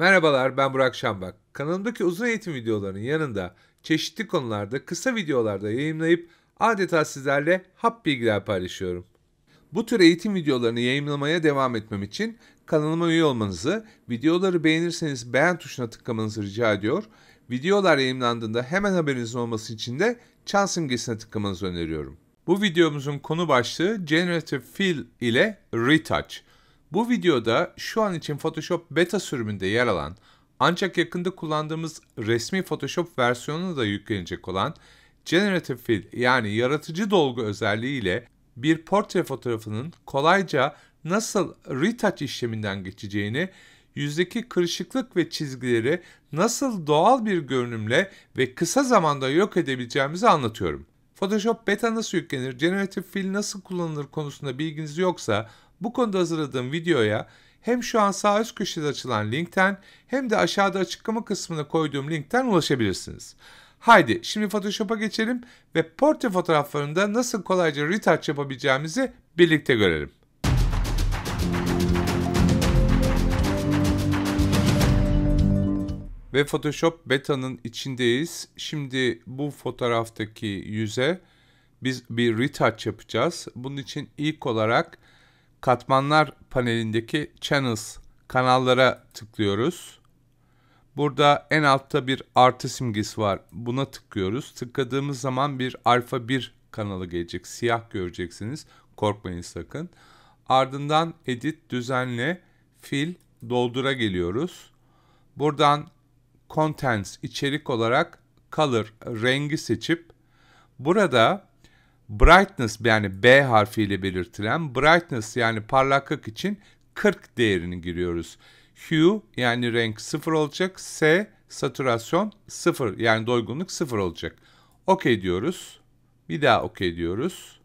Merhabalar ben Burak Şambak. Kanalımdaki uzun eğitim videolarının yanında çeşitli konularda kısa videolarda yayınlayıp adeta sizlerle hap bilgiler paylaşıyorum. Bu tür eğitim videolarını yayınlamaya devam etmem için kanalıma üye olmanızı, videoları beğenirseniz beğen tuşuna tıklamanızı rica ediyor. Videolar yayınlandığında hemen haberiniz olması için de çan simgesine tıklamanızı öneriyorum. Bu videomuzun konu başlığı Generative Fill ile Retouch. Bu videoda şu an için Photoshop beta sürümünde yer alan ancak yakında kullandığımız resmi Photoshop versiyonuna da yüklenecek olan Generative Fill yani yaratıcı dolgu özelliği ile bir portre fotoğrafının kolayca nasıl retouch işleminden geçeceğini, yüzdeki kırışıklık ve çizgileri nasıl doğal bir görünümle ve kısa zamanda yok edebileceğimizi anlatıyorum. Photoshop beta nasıl yüklenir, generatif fill nasıl kullanılır konusunda bilginiz yoksa bu konuda hazırladığım videoya hem şu an sağ üst köşede açılan linkten hem de aşağıda açıklama kısmına koyduğum linkten ulaşabilirsiniz. Haydi şimdi Photoshop'a geçelim ve portre fotoğraflarında nasıl kolayca retouch yapabileceğimizi birlikte görelim. Ve Photoshop beta'nın içindeyiz. Şimdi bu fotoğraftaki yüze biz bir retouch yapacağız. Bunun için ilk olarak katmanlar panelindeki Channels kanallara tıklıyoruz. Burada en altta bir artı simgesi var. Buna tıklıyoruz. Tıkladığımız zaman bir alfa 1 kanalı gelecek. Siyah göreceksiniz. Korkmayın sakın. Ardından edit, düzenle, fil, doldura geliyoruz. Buradan contents içerik olarak color rengi seçip burada brightness yani B harfiyle belirtilen brightness yani parlaklık için 40 değerini giriyoruz. Hue yani renk 0 olacak. S saturasyon 0 yani doygunluk 0 olacak. OK diyoruz. Bir daha OK diyoruz.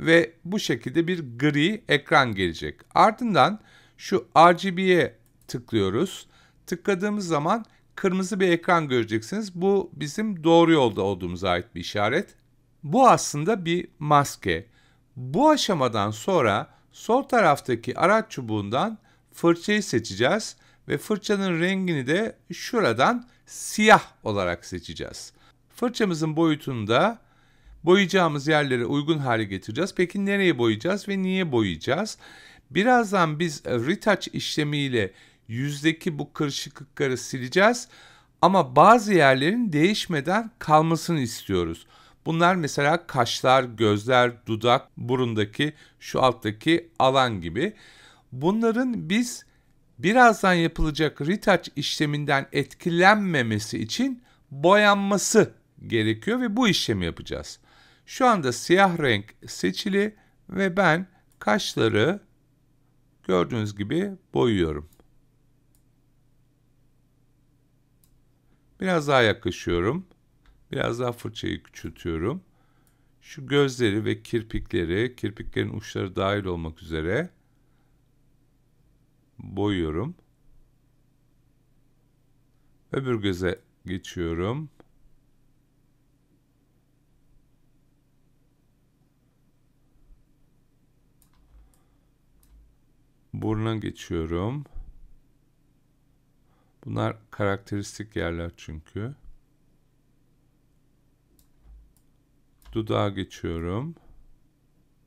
Ve bu şekilde bir gri ekran gelecek. Ardından şu RGB'ye tıklıyoruz. Tıkladığımız zaman kırmızı bir ekran göreceksiniz. Bu bizim doğru yolda olduğumuza ait bir işaret. Bu aslında bir maske. Bu aşamadan sonra sol taraftaki araç çubuğundan fırçayı seçeceğiz ve fırçanın rengini de şuradan siyah olarak seçeceğiz. Fırçamızın boyutunda boyayacağımız yerlere uygun hale getireceğiz. Peki nereye boyayacağız ve niye boyayacağız? Birazdan biz retouch işlemiyle yüzdeki bu kırışıklıkları sileceğiz ama bazı yerlerin değişmeden kalmasını istiyoruz. Bunlar mesela kaşlar, gözler, dudak, burundaki şu alttaki alan gibi. Bunların biz birazdan yapılacak retouch işleminden etkilenmemesi için boyanması gerekiyor ve bu işlemi yapacağız. Şu anda siyah renk seçili ve ben kaşları gördüğünüz gibi boyuyorum. Biraz daha yaklaşıyorum. Biraz daha fırçayı küçültüyorum. Şu gözleri ve kirpikleri, kirpiklerin uçları dahil olmak üzere boyuyorum. Öbür göze geçiyorum. Burna geçiyorum. Bunlar karakteristik yerler çünkü. dudağa geçiyorum.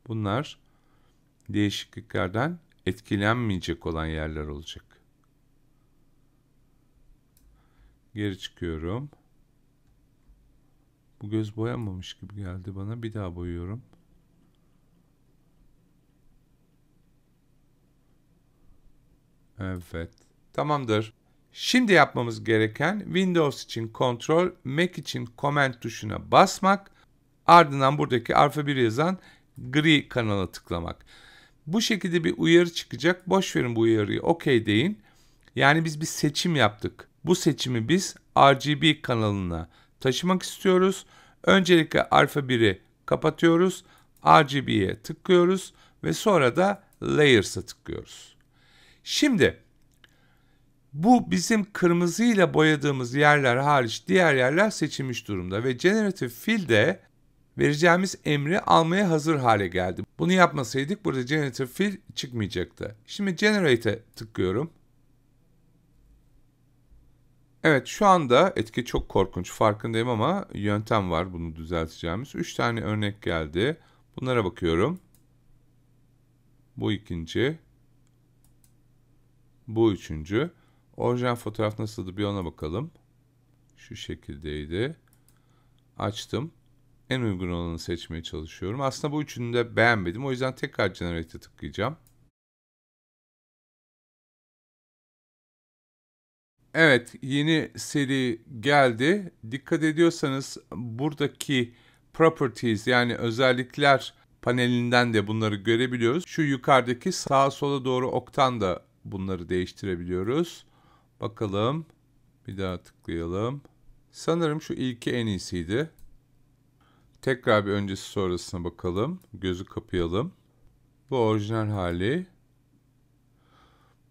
Bunlar değişikliklerden etkilenmeyecek olan yerler olacak. Geri çıkıyorum. Bu göz boyanmamış gibi geldi bana. Bir daha boyuyorum. Evet. Tamamdır. Şimdi yapmamız gereken Windows için Ctrl, Mac için Command tuşuna basmak Ardından buradaki alfa 1 yazan gri kanala tıklamak. Bu şekilde bir uyarı çıkacak. Boş verin bu uyarıyı. Okey deyin. Yani biz bir seçim yaptık. Bu seçimi biz RGB kanalına taşımak istiyoruz. Öncelikle alfa 1'i kapatıyoruz. RGB'ye tıklıyoruz ve sonra da Layers'a tıklıyoruz. Şimdi bu bizim kırmızıyla boyadığımız yerler hariç diğer yerler seçilmiş durumda ve Generative Fill de vereceğimiz emri almaya hazır hale geldi. Bunu yapmasaydık burada generator fill çıkmayacaktı. Şimdi generate'e tıklıyorum. Evet şu anda etki çok korkunç farkındayım ama yöntem var bunu düzelteceğimiz. 3 tane örnek geldi. Bunlara bakıyorum. Bu ikinci. Bu üçüncü. Orijinal fotoğraf nasıldı bir ona bakalım. Şu şekildeydi. Açtım en uygun olanı seçmeye çalışıyorum. Aslında bu üçünü de beğenmedim. O yüzden tekrar Generate'e tıklayacağım. Evet yeni seri geldi. Dikkat ediyorsanız buradaki properties yani özellikler panelinden de bunları görebiliyoruz. Şu yukarıdaki sağa sola doğru oktan da bunları değiştirebiliyoruz. Bakalım bir daha tıklayalım. Sanırım şu ilki en iyisiydi. Tekrar bir öncesi sonrasına bakalım. Gözü kapayalım. Bu orijinal hali.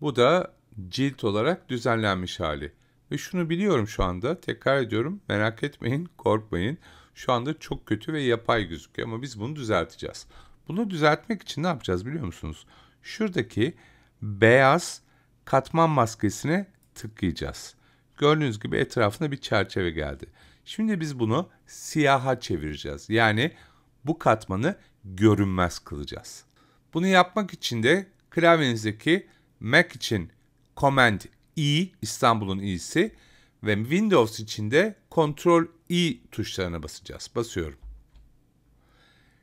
Bu da cilt olarak düzenlenmiş hali. Ve şunu biliyorum şu anda. Tekrar ediyorum. Merak etmeyin, korkmayın. Şu anda çok kötü ve yapay gözüküyor ama biz bunu düzelteceğiz. Bunu düzeltmek için ne yapacağız biliyor musunuz? Şuradaki beyaz katman maskesine tıklayacağız. Gördüğünüz gibi etrafına bir çerçeve geldi. Şimdi biz bunu siyaha çevireceğiz. Yani bu katmanı görünmez kılacağız. Bunu yapmak için de klavyenizdeki Mac için Command E, İstanbul'un i'si ve Windows için de Control E tuşlarına basacağız. Basıyorum.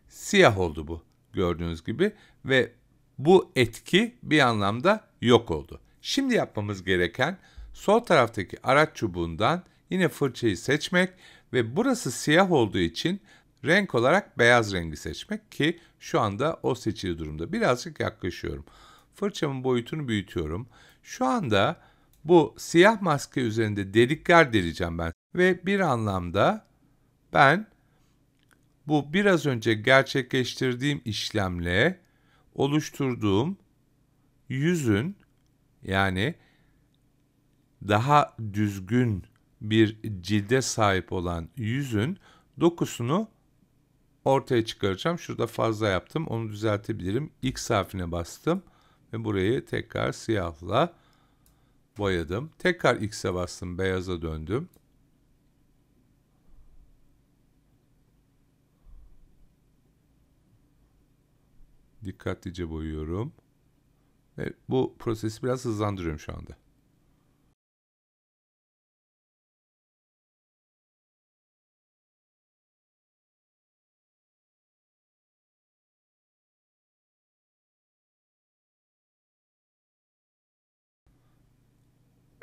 Siyah oldu bu gördüğünüz gibi ve bu etki bir anlamda yok oldu. Şimdi yapmamız gereken sol taraftaki araç çubuğundan yine fırçayı seçmek ve burası siyah olduğu için renk olarak beyaz rengi seçmek ki şu anda o seçili durumda. Birazcık yaklaşıyorum. Fırçamın boyutunu büyütüyorum. Şu anda bu siyah maske üzerinde delikler deleceğim ben ve bir anlamda ben bu biraz önce gerçekleştirdiğim işlemle oluşturduğum yüzün yani daha düzgün bir cilde sahip olan yüzün dokusunu ortaya çıkaracağım. Şurada fazla yaptım. Onu düzeltebilirim. X harfine bastım ve burayı tekrar siyahla boyadım. Tekrar X'e bastım. Beyaza döndüm. Dikkatlice boyuyorum. Ve bu prosesi biraz hızlandırıyorum şu anda.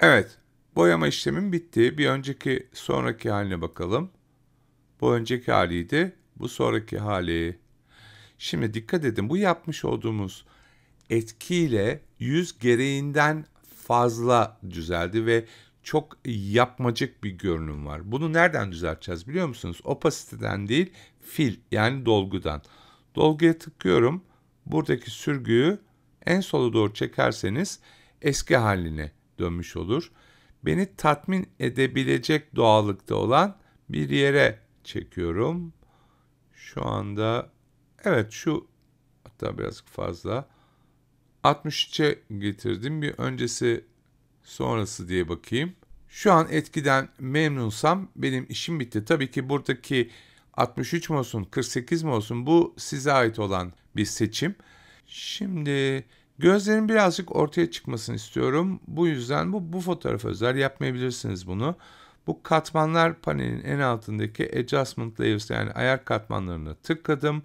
Evet, boyama işlemim bitti. Bir önceki, sonraki haline bakalım. Bu önceki haliydi, bu sonraki hali. Şimdi dikkat edin, bu yapmış olduğumuz etkiyle yüz gereğinden fazla düzeldi ve çok yapmacık bir görünüm var. Bunu nereden düzelteceğiz biliyor musunuz? Opasiteden değil, fil yani dolgudan. Dolguya tıklıyorum. Buradaki sürgüyü en sola doğru çekerseniz eski halini dönmüş olur. Beni tatmin edebilecek doğallıkta olan bir yere çekiyorum. Şu anda evet şu hatta biraz fazla 63'e getirdim. Bir öncesi sonrası diye bakayım. Şu an etkiden memnunsam benim işim bitti. Tabii ki buradaki 63 mi olsun 48 mi olsun bu size ait olan bir seçim. Şimdi Gözlerin birazcık ortaya çıkmasını istiyorum. Bu yüzden bu, bu fotoğraf özel yapmayabilirsiniz bunu. Bu katmanlar panelin en altındaki adjustment layers yani ayar katmanlarına tıkladım.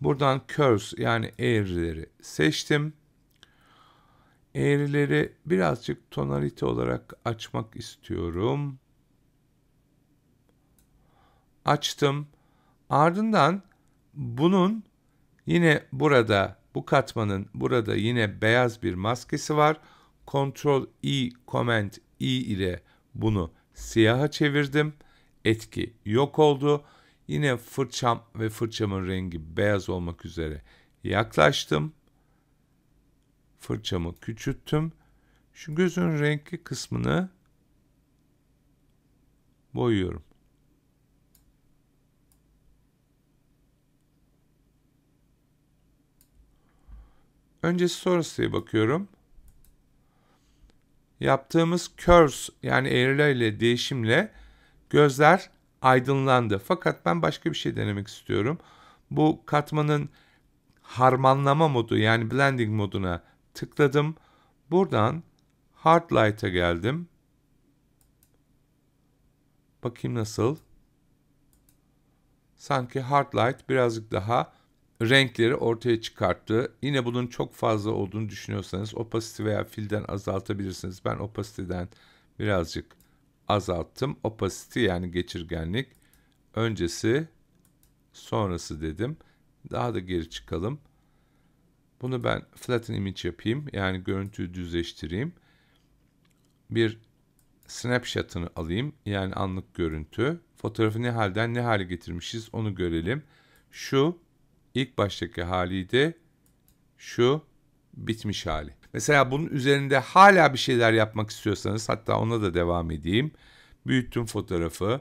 Buradan curves yani eğrileri seçtim. Eğrileri birazcık tonalite olarak açmak istiyorum. Açtım. Ardından bunun yine burada bu katmanın burada yine beyaz bir maskesi var. Ctrl i e, Command i e ile bunu siyaha çevirdim. Etki yok oldu. Yine fırçam ve fırçamın rengi beyaz olmak üzere yaklaştım. Fırçamı küçülttüm. Şu gözün renkli kısmını boyuyorum. öncesi sonrası bakıyorum. Yaptığımız curves yani eğrilerle değişimle gözler aydınlandı. Fakat ben başka bir şey denemek istiyorum. Bu katmanın harmanlama modu yani blending moduna tıkladım. Buradan hard light'a geldim. Bakayım nasıl. Sanki hard light birazcık daha renkleri ortaya çıkarttı. Yine bunun çok fazla olduğunu düşünüyorsanız opacity veya filden azaltabilirsiniz. Ben opasiteden birazcık azalttım. Opacity yani geçirgenlik öncesi sonrası dedim. Daha da geri çıkalım. Bunu ben flatten image yapayım. Yani görüntüyü düzleştireyim. Bir snapshot'ını alayım. Yani anlık görüntü. Fotoğrafı ne halden ne hale getirmişiz onu görelim. Şu ilk baştaki haliydi. şu bitmiş hali. Mesela bunun üzerinde hala bir şeyler yapmak istiyorsanız hatta ona da devam edeyim. Büyüttüm fotoğrafı.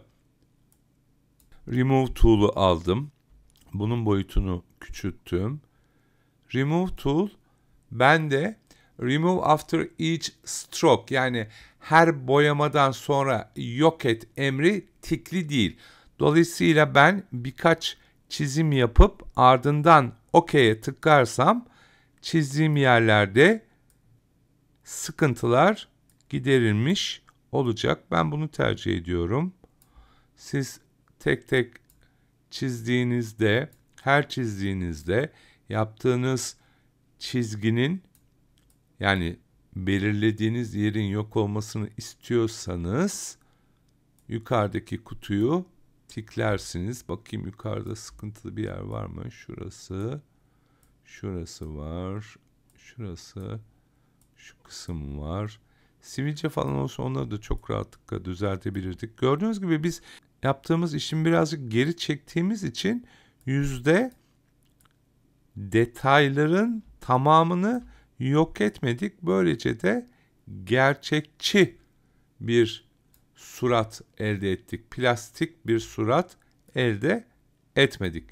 Remove tool'u aldım. Bunun boyutunu küçülttüm. Remove tool Ben de remove after each stroke yani her boyamadan sonra yok et emri tikli değil. Dolayısıyla ben birkaç çizim yapıp ardından OK'ye tıklarsam çizdiğim yerlerde sıkıntılar giderilmiş olacak. Ben bunu tercih ediyorum. Siz tek tek çizdiğinizde, her çizdiğinizde yaptığınız çizginin yani belirlediğiniz yerin yok olmasını istiyorsanız yukarıdaki kutuyu tiklersiniz. Bakayım yukarıda sıkıntılı bir yer var mı? Şurası. Şurası var. Şurası. Şu kısım var. Sivilce falan olsa onları da çok rahatlıkla düzeltebilirdik. Gördüğünüz gibi biz yaptığımız işin birazcık geri çektiğimiz için yüzde detayların tamamını yok etmedik. Böylece de gerçekçi bir surat elde ettik. Plastik bir surat elde etmedik.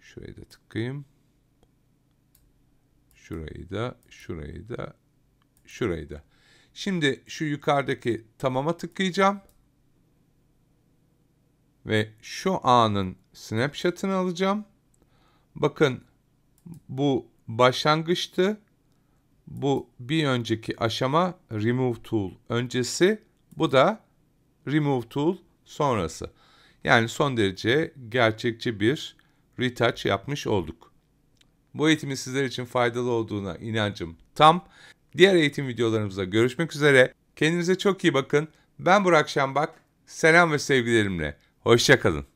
Şurayı da tıklayayım. Şurayı da, şurayı da, şurayı da. Şimdi şu yukarıdaki tamama tıklayacağım. Ve şu anın snapshot'ını alacağım. Bakın bu başlangıçtı. Bu bir önceki aşama remove tool öncesi. Bu da remove tool sonrası. Yani son derece gerçekçi bir retouch yapmış olduk. Bu eğitimin sizler için faydalı olduğuna inancım tam. Diğer eğitim videolarımızda görüşmek üzere. Kendinize çok iyi bakın. Ben Burak Şambak. Selam ve sevgilerimle. Hoşçakalın.